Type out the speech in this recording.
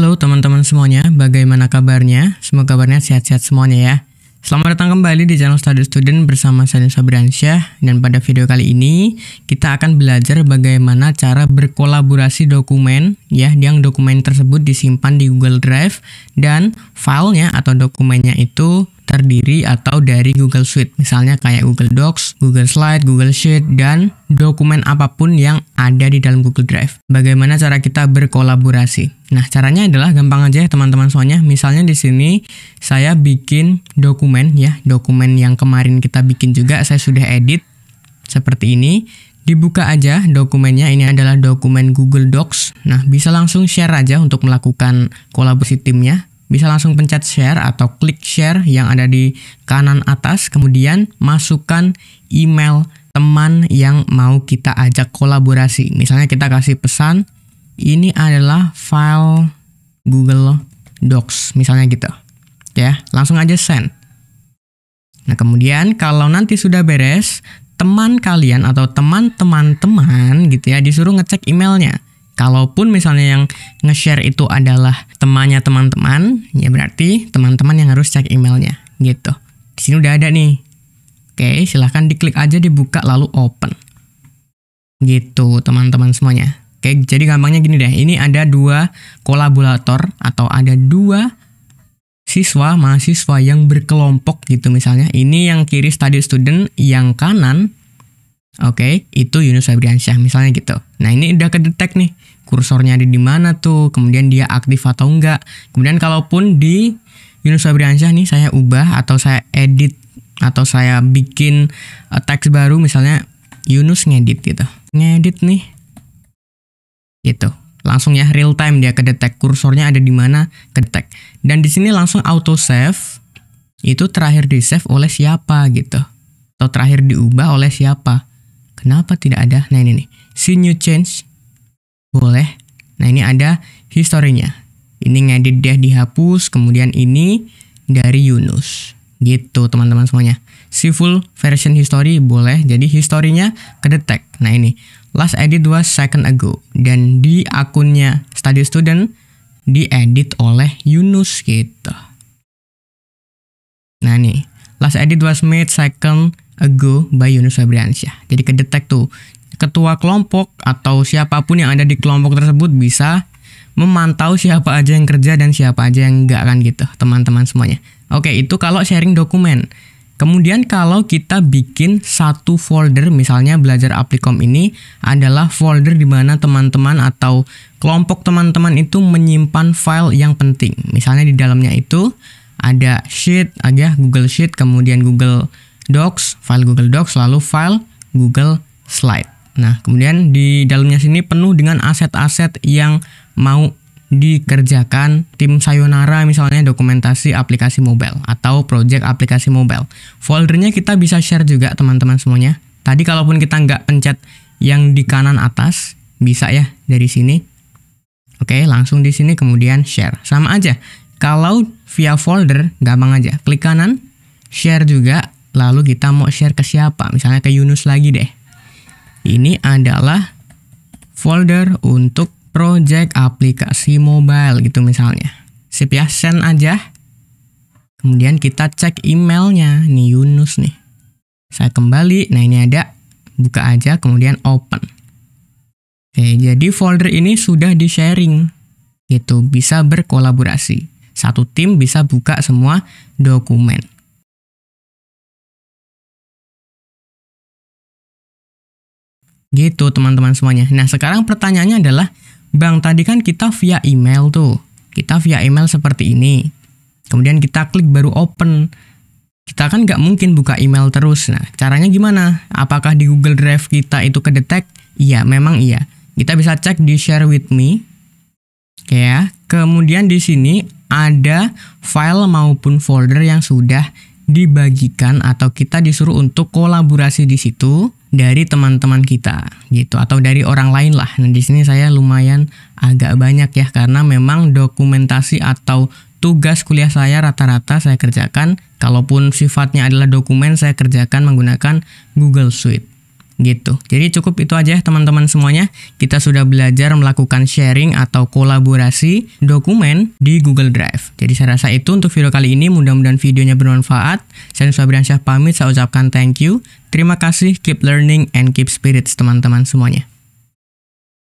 Halo teman-teman semuanya, bagaimana kabarnya? Semoga kabarnya sehat-sehat semuanya ya. Selamat datang kembali di channel Study Student bersama saya Sabriansyah dan pada video kali ini kita akan belajar bagaimana cara berkolaborasi dokumen ya yang dokumen tersebut disimpan di Google Drive dan filenya atau dokumennya itu terdiri atau dari Google Suite, misalnya kayak Google Docs, Google Slide, Google Sheet, dan dokumen apapun yang ada di dalam Google Drive. Bagaimana cara kita berkolaborasi? Nah, caranya adalah gampang aja ya, teman-teman soalnya. Misalnya di sini saya bikin dokumen ya, dokumen yang kemarin kita bikin juga saya sudah edit seperti ini. Dibuka aja dokumennya, ini adalah dokumen Google Docs. Nah, bisa langsung share aja untuk melakukan kolaborasi timnya bisa langsung pencet share atau klik share yang ada di kanan atas, kemudian masukkan email teman yang mau kita ajak kolaborasi. Misalnya kita kasih pesan, ini adalah file Google Docs, misalnya gitu. Ya, langsung aja send. Nah, kemudian kalau nanti sudah beres, teman kalian atau teman-teman teman gitu ya disuruh ngecek emailnya. Kalaupun misalnya yang nge-share itu adalah temannya teman-teman, ya berarti teman-teman yang harus cek emailnya gitu. Di sini udah ada nih. Oke, silahkan diklik aja dibuka lalu open. Gitu teman-teman semuanya. Oke, jadi gampangnya gini deh. Ini ada dua kolaborator atau ada dua siswa mahasiswa yang berkelompok gitu misalnya. Ini yang kiri study student, yang kanan Oke, okay, itu Yunus Febriansyah misalnya gitu. Nah, ini udah kedetek nih kursornya ada di mana tuh, kemudian dia aktif atau enggak. Kemudian kalaupun di Yunus Febriansyah nih saya ubah atau saya edit atau saya bikin uh, teks baru misalnya Yunus ngedit gitu. Ngedit nih. Gitu. Langsung ya real time dia kedetek kursornya ada di mana, kedetek. Dan di sini langsung auto save. Itu terakhir di save oleh siapa gitu. Atau terakhir diubah oleh siapa Kenapa tidak ada? Nah ini nih, see new change. Boleh. Nah ini ada historinya. Ini ngedit deh dihapus, kemudian ini dari Yunus. Gitu teman-teman semuanya. See full version history boleh, jadi historinya kedetek. Nah ini, last edit was second ago. Dan di akunnya study student diedit oleh Yunus gitu. Nah nih, Last edit was made second ago by Yunus Febriansyah. Jadi kedetek tuh ketua kelompok atau siapapun yang ada di kelompok tersebut bisa memantau siapa aja yang kerja dan siapa aja yang enggak kan gitu teman-teman semuanya. Oke itu kalau sharing dokumen. Kemudian kalau kita bikin satu folder misalnya belajar aplikom ini adalah folder di mana teman-teman atau kelompok teman-teman itu menyimpan file yang penting. Misalnya di dalamnya itu ada Sheet, aja Google Sheet, kemudian Google Docs, file Google Docs, lalu file Google Slide. Nah, kemudian di dalamnya sini penuh dengan aset-aset yang mau dikerjakan tim Sayonara misalnya dokumentasi aplikasi mobile atau project aplikasi mobile. Foldernya kita bisa share juga teman-teman semuanya. Tadi kalaupun kita nggak pencet yang di kanan atas, bisa ya dari sini. Oke, langsung di sini kemudian share. Sama aja, kalau via folder, gampang aja. Klik kanan, share juga, lalu kita mau share ke siapa? Misalnya ke Yunus lagi deh. Ini adalah folder untuk project aplikasi mobile gitu misalnya. Sip ya, send aja. Kemudian kita cek emailnya, nih Yunus nih. Saya kembali, nah ini ada, buka aja, kemudian open. Oke, jadi folder ini sudah di-sharing, gitu, bisa berkolaborasi satu tim bisa buka semua dokumen. Gitu teman-teman semuanya. Nah sekarang pertanyaannya adalah, Bang tadi kan kita via email tuh. Kita via email seperti ini. Kemudian kita klik baru open. Kita kan nggak mungkin buka email terus. Nah caranya gimana? Apakah di Google Drive kita itu kedetek? Iya, memang iya. Kita bisa cek di share with me. Oke ya. Kemudian di sini ada file maupun folder yang sudah dibagikan atau kita disuruh untuk kolaborasi di situ dari teman-teman kita gitu atau dari orang lain lah. Nah, di sini saya lumayan agak banyak ya karena memang dokumentasi atau tugas kuliah saya rata-rata saya kerjakan kalaupun sifatnya adalah dokumen saya kerjakan menggunakan Google Suite gitu. Jadi cukup itu aja teman-teman semuanya. Kita sudah belajar melakukan sharing atau kolaborasi dokumen di Google Drive. Jadi saya rasa itu untuk video kali ini. Mudah-mudahan videonya bermanfaat. Saya Nusa Syah pamit. Saya ucapkan thank you. Terima kasih. Keep learning and keep spirits teman-teman semuanya.